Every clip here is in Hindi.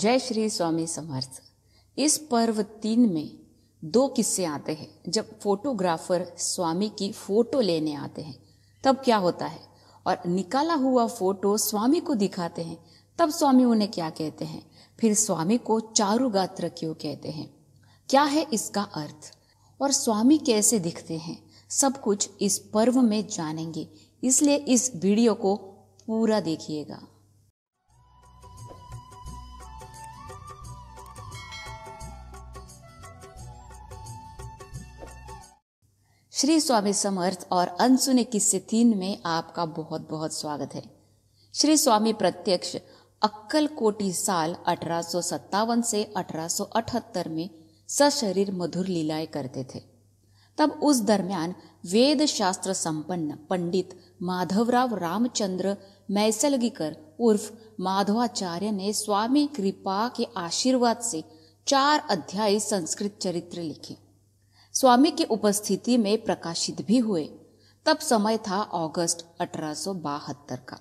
जय श्री स्वामी समर्थ इस पर्व तीन में दो किस्से आते हैं जब फोटोग्राफर स्वामी की फोटो लेने आते हैं तब क्या होता है और निकाला हुआ फोटो स्वामी को दिखाते हैं तब स्वामी उन्हें क्या कहते हैं फिर स्वामी को चारुगात्र क्यों कहते हैं क्या है इसका अर्थ और स्वामी कैसे दिखते हैं सब कुछ इस पर्व में जानेंगे इसलिए इस वीडियो को पूरा देखिएगा श्री स्वामी समर्थ और अनसुने किस्से तीन में आपका बहुत बहुत स्वागत है श्री स्वामी प्रत्यक्ष अक्कल कोटी साल अठारह से अठारह में सशरीर मधुर लीलाएं करते थे तब उस दरमियान वेद शास्त्र संपन्न पंडित माधवराव रामचंद्र मैसलगीकर उर्फ माधवाचार्य ने स्वामी कृपा के आशीर्वाद से चार अध्याय संस्कृत चरित्र लिखे स्वामी की उपस्थिति में प्रकाशित भी हुए तब समय था अगस्त अठारह का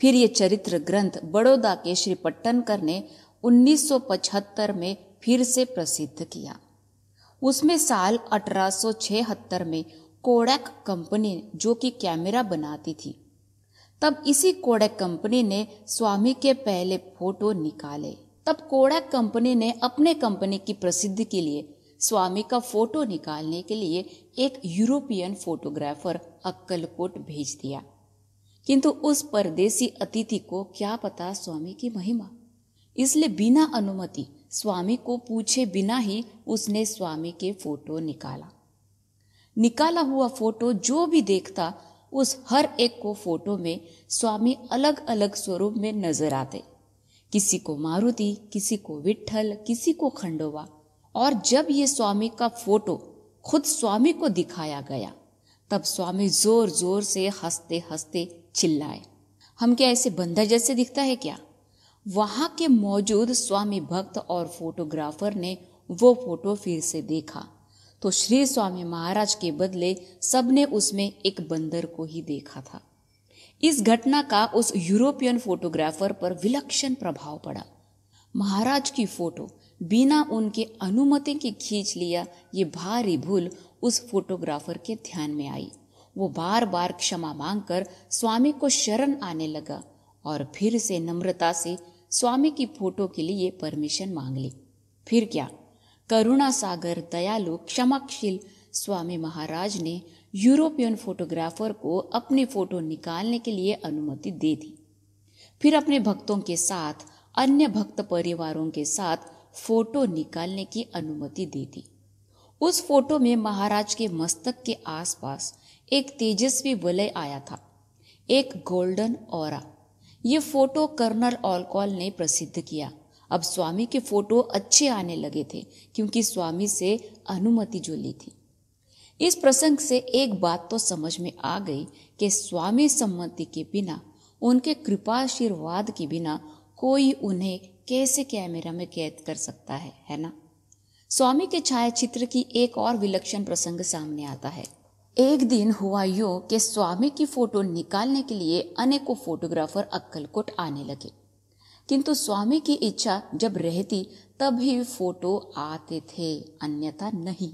फिर ये चरित्र ग्रंथ बड़ौदा के श्री पट्टनकर ने 1975 में फिर से प्रसिद्ध किया उसमें साल अठारह में कोडैक कंपनी जो कि कैमरा बनाती थी तब इसी कोडेक कंपनी ने स्वामी के पहले फोटो निकाले तब कोडेक कंपनी ने अपने कंपनी की प्रसिद्धि के लिए स्वामी का फोटो निकालने के लिए एक यूरोपियन फोटोग्राफर अक्कलकोट भेज दिया किंतु उस परदेसी अतिथि को क्या पता स्वामी की महिमा इसलिए बिना अनुमति स्वामी को पूछे बिना ही उसने स्वामी के फोटो निकाला निकाला हुआ फोटो जो भी देखता उस हर एक को फोटो में स्वामी अलग अलग स्वरूप में नजर आते किसी को मारुति किसी को विठल किसी को खंडोवा और जब ये स्वामी का फोटो खुद स्वामी को दिखाया गया तब स्वामी जोर जोर से हंसते हंसते चिल्लाए हम क्या ऐसे बंदर जैसे दिखता है क्या वहां के मौजूद स्वामी भक्त और फोटोग्राफर ने वो फोटो फिर से देखा तो श्री स्वामी महाराज के बदले सबने उसमें एक बंदर को ही देखा था इस घटना का उस यूरोपियन फोटोग्राफर पर विलक्षण प्रभाव पड़ा महाराज की फोटो बिना उनके अनुमति के खींच लिया ये भारी भूल उस फोटोग्राफर के ध्यान में आई वो बार बार क्षमा मांगकर स्वामी को शरण आने लगा और फिर से नम्रता से स्वामी की फोटो के लिए परमिशन मांग ली फिर क्या करुणा सागर दयालु क्षमाशील स्वामी महाराज ने यूरोपियन फोटोग्राफर को अपनी फोटो निकालने के लिए अनुमति दे दी फिर अपने भक्तों के साथ अन्य भक्त परिवारों के साथ फोटो निकालने की अनुमति दे दी उस फोटो में महाराज के मस्तक के आसपास एक तेजस्वी वलय आया था एक गोल्डन और ये फोटो कर्नल ऑलकॉल ने प्रसिद्ध किया अब स्वामी के फोटो अच्छे आने लगे थे क्योंकि स्वामी से अनुमति जो ली थी इस प्रसंग से एक बात तो समझ में आ गई कि स्वामी सम्मति के बिना उनके कृपाशीर्वाद के बिना कोई उन्हें कैसे कैमरा में कैद कर सकता है है ना स्वामी के छायाचित्र की एक और विलक्षण प्रसंग सामने आता है एक दिन हुआ यो कि स्वामी की फोटो निकालने के लिए अनेकों फोटोग्राफर अक्कलकोट आने लगे किंतु स्वामी की इच्छा जब रहती तब ही फोटो आते थे अन्यथा नहीं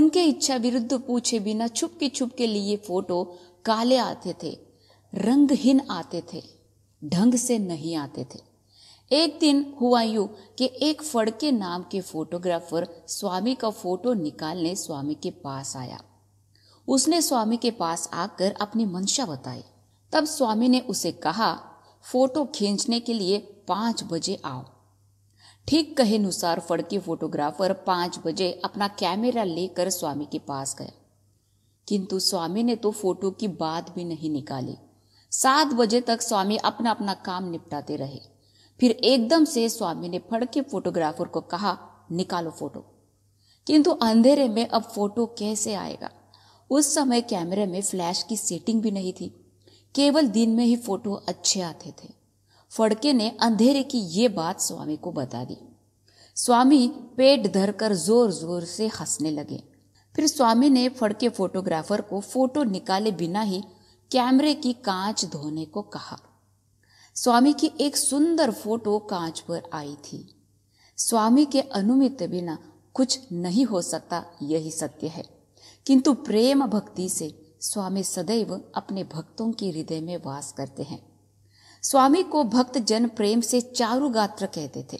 उनके इच्छा विरुद्ध पूछे बिना छुप के छुप के लिए फोटो काले आते थे रंगहीन आते थे ढंग से नहीं आते थे एक दिन हुआ यू कि एक फड़के नाम के फोटोग्राफर स्वामी का फोटो निकालने स्वामी के पास आया उसने स्वामी के पास आकर अपनी मंशा बताई तब स्वामी ने उसे कहा फोटो खींचने के लिए पांच बजे आओ ठीक कहे अनुसार फड़के फोटोग्राफर पांच बजे अपना कैमरा लेकर स्वामी के पास गया किंतु स्वामी ने तो फोटो की बात भी नहीं निकाली सात बजे तक स्वामी अपना अपना काम निपटाते रहे फिर एकदम से स्वामी ने फड़के फोटोग्राफर को कहा निकालो फोटो किंतु अंधेरे में अब फोटो कैसे आएगा उस समय कैमरे में फ्लैश की सेटिंग भी नहीं थी केवल दिन में ही फोटो अच्छे आते थे फड़के ने अंधेरे की ये बात स्वामी को बता दी स्वामी पेट धरकर जोर जोर से हंसने लगे फिर स्वामी ने फड़के फोटोग्राफर को फोटो निकाले बिना ही कैमरे की कांच धोने को कहा स्वामी की एक सुंदर फोटो कांच पर आई थी स्वामी के अनुमित बिना कुछ नहीं हो सकता यही सत्य है किंतु प्रेम भक्ति से स्वामी सदैव अपने भक्तों के हृदय में वास करते हैं स्वामी को भक्त जन प्रेम से चारु गात्र कहते थे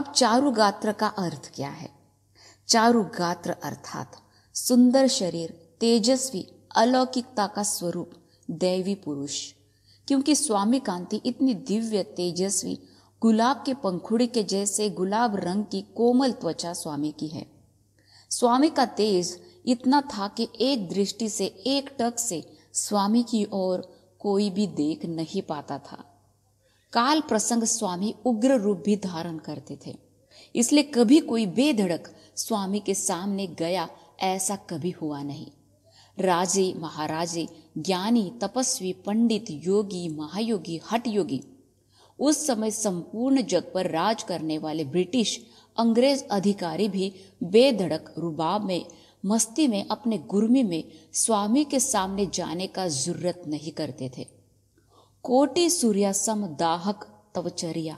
अब चारु गात्र का अर्थ क्या है चारु गात्र अर्थात सुंदर शरीर तेजस्वी अलौकिकता का स्वरूप दैवी पुरुष क्योंकि स्वामी कांति इतनी दिव्य तेजस्वी गुलाब के पंखुड़ी के जैसे गुलाब रंग की कोमल त्वचा स्वामी की है स्वामी का तेज इतना था कि एक दृष्टि से एक टक से स्वामी की ओर कोई भी देख नहीं पाता था काल प्रसंग स्वामी उग्र रूप भी धारण करते थे इसलिए कभी कोई बेधड़क स्वामी के सामने गया ऐसा कभी हुआ नहीं राजे महाराजे ज्ञानी तपस्वी पंडित योगी महायोगी हट योगी उस समय संपूर्ण जग पर राज करने वाले ब्रिटिश अंग्रेज अधिकारी भी बेधड़क रुबाब में मस्ती में अपने गुरमी में स्वामी के सामने जाने का जरूरत नहीं करते थे कोटि सूर्या सम दाहक तवचर्या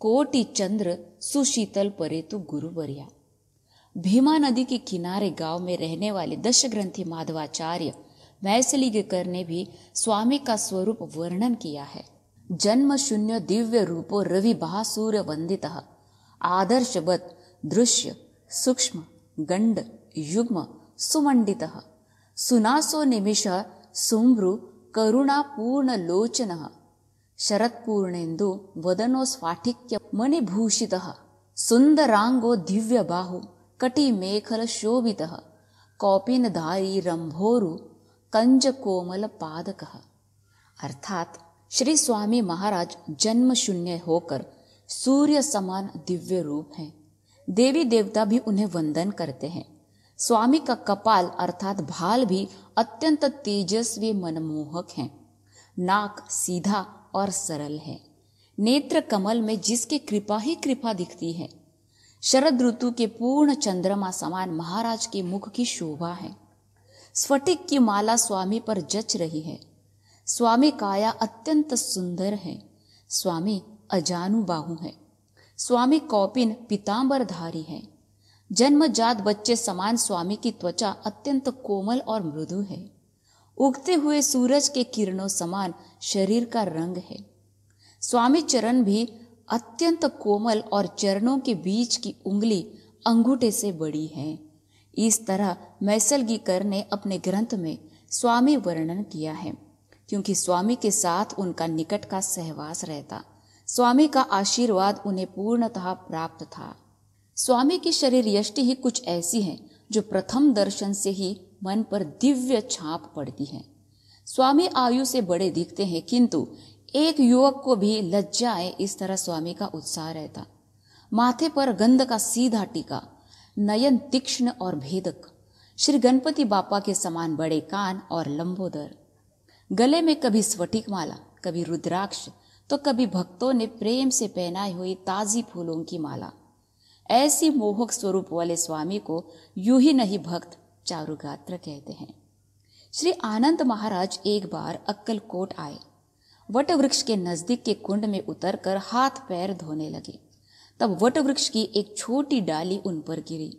कोटि चंद्र सुशीतल परेतु गुरुवरिया भीमा नदी के किनारे गांव में रहने वाले दश ग्रंथी माधवाचार्य मैसलीकर ने भी स्वामी का स्वरूप वर्णन किया है जन्म शून्य दिव्य रूपो रवि बहासूर्य वंदित आदर्शवत दृश्य सूक्ष्म गंड युग्म सुमंडित सुनासो निमिष सुम्रु करुणा पूर्ण लोचन शरत्पूर्णेन्दु वदनो स्वाठिक्य मणिभूषित सुंदरांगो दिव्य बाहु कटिमेखलशोभितः कौपिनधारी रंभोरु कंजकोमलपादकः अर्थात श्री स्वामी महाराज जन्म शून्य होकर सूर्य समान दिव्य रूप हैं देवी देवता भी उन्हें वंदन करते हैं स्वामी का कपाल अर्थात भाल भी अत्यंत तेजस्वी मनमोहक हैं नाक सीधा और सरल है नेत्र कमल में जिसकी कृपा ही कृपा दिखती है शरद ऋतु के पूर्ण चंद्रमा समान महाराज के मुख की शोभा है स्फटिक की माला स्वामी पर जच रही है स्वामी काया अत्यंत सुंदर है स्वामी अजानु बाहु है स्वामी कौपिन धारी है जन्मजात बच्चे समान स्वामी की त्वचा अत्यंत कोमल और मृदु है उगते हुए सूरज के किरणों समान शरीर का रंग है स्वामी चरण भी अत्यंत कोमल और चरणों के बीच की उंगली अंगूठे से बड़ी है इस तरह मैसलगीकर ने अपने ग्रंथ में स्वामी वर्णन किया है क्योंकि स्वामी के साथ उनका निकट का सहवास रहता स्वामी का आशीर्वाद उन्हें पूर्णतः प्राप्त था स्वामी की शरीर यष्टि ही कुछ ऐसी है जो प्रथम दर्शन से ही मन पर दिव्य छाप पड़ती है स्वामी आयु से बड़े दिखते हैं किंतु एक युवक को भी लज्जा आए इस तरह स्वामी का उत्साह रहता माथे पर गंध का सीधा टीका नयन तीक्ष्ण और भेदक श्री गणपति बापा के समान बड़े कान और लंबोदर गले में कभी स्फटिक माला कभी रुद्राक्ष तो कभी भक्तों ने प्रेम से पहनाई हुई ताजी फूलों की माला ऐसी मोहक स्वरूप वाले स्वामी को यू ही नहीं भक्त चारुगात्र कहते हैं श्री आनंद महाराज एक बार अक्कलकोट आए वट वृक्ष के नज़दीक के कुंड में उतरकर हाथ पैर धोने लगे तब वट वृक्ष की एक छोटी डाली उन पर गिरी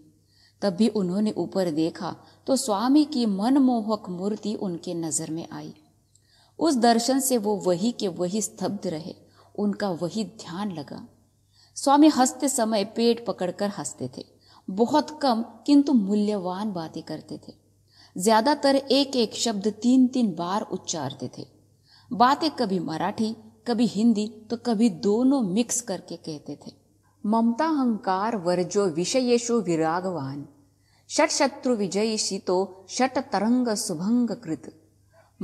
तब भी उन्होंने ऊपर देखा तो स्वामी की मनमोहक मूर्ति उनके नजर में आई उस दर्शन से वो वही के वही स्तब्ध रहे उनका वही ध्यान लगा स्वामी हंसते समय पेट पकड़कर हंसते थे बहुत कम किंतु मूल्यवान बातें करते थे ज्यादातर एक एक शब्द तीन तीन बार उच्चारते थे बातें कभी मराठी कभी हिंदी तो कभी दोनों मिक्स करके कहते थे ममता अहंकार वर्जो विषयेशु विरागवान षट शत्रु विजयी शीतो षट तरंग सुभंग कृत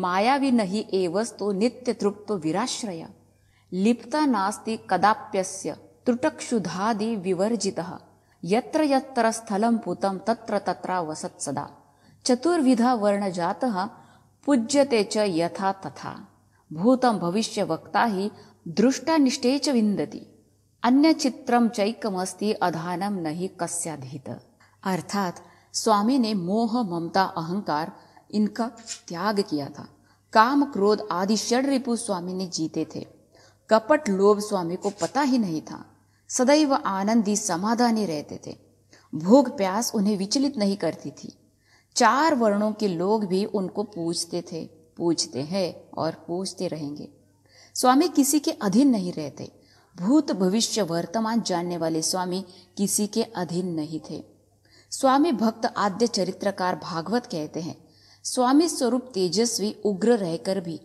मायावी नहीं एवस्तो नित्य तृप्त विराश्रय लिप्ता नास्ति कदाप्यस्य त्रुटक्षुधादि विवर्जित यत्र यत्र स्थलं पुतं तत्र तत्र सदा चतुर्विधा वर्ण वर्णजातः पूज्यते च यथा तथा भूतं भविष्यवक्ता हि दृष्टानिष्टे च विन्दति अन्यचित्रं चैकमस्ति अधानं न हि कस्याधीत अर्थात स्वामी ने मोह ममता अहंकार इनका त्याग किया था काम क्रोध आदि षड रिपु स्वामी ने जीते थे कपट लोभ स्वामी को पता ही नहीं था सदैव आनंदी समाधानी रहते थे भोग प्यास उन्हें विचलित नहीं करती थी चार वर्णों के लोग भी उनको पूजते थे पूछते हैं और पूछते रहेंगे स्वामी किसी के अधीन नहीं रहते भूत भविष्य वर्तमान जानने वाले स्वामी किसी के अधीन नहीं थे स्वामी भक्त आद्य चरित्रकार भागवत कहते हैं स्वामी स्वरूप तेजस्वी उग्र रहकर भी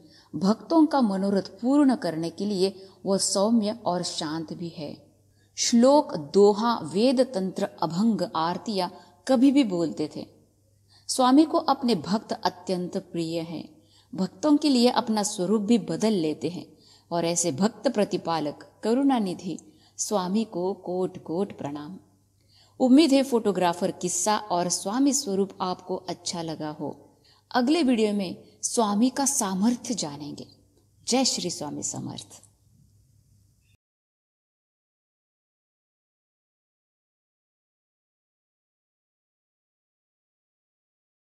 भक्तों का मनोरथ पूर्ण करने के लिए वह सौम्य और शांत भी है श्लोक दोहा वेद तंत्र अभंग आरतिया कभी भी बोलते थे स्वामी को अपने भक्त अत्यंत प्रिय हैं भक्तों के लिए अपना स्वरूप भी बदल लेते हैं और ऐसे भक्त प्रतिपालक करुणानिधि स्वामी को कोट कोट प्रणाम उम्मीद है फोटोग्राफर किस्सा और स्वामी स्वरूप आपको अच्छा लगा हो अगले वीडियो में स्वामी का सामर्थ्य जानेंगे जय श्री स्वामी समर्थ